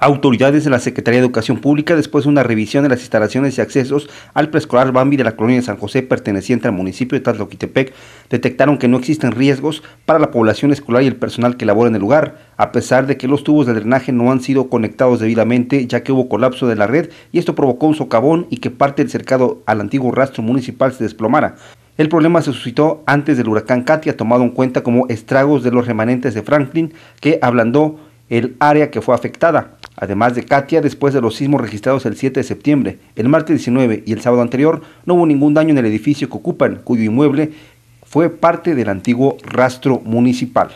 Autoridades de la Secretaría de Educación Pública, después de una revisión de las instalaciones y accesos al preescolar Bambi de la colonia de San José, perteneciente al municipio de Tlaxcaltepec, detectaron que no existen riesgos para la población escolar y el personal que labora en el lugar, a pesar de que los tubos de drenaje no han sido conectados debidamente, ya que hubo colapso de la red y esto provocó un socavón y que parte del cercado al antiguo rastro municipal se desplomara. El problema se suscitó antes del huracán Katia, tomado en cuenta como estragos de los remanentes de Franklin, que ablandó el área que fue afectada. Además de Katia, después de los sismos registrados el 7 de septiembre, el martes 19 y el sábado anterior, no hubo ningún daño en el edificio que ocupan, cuyo inmueble fue parte del antiguo rastro municipal.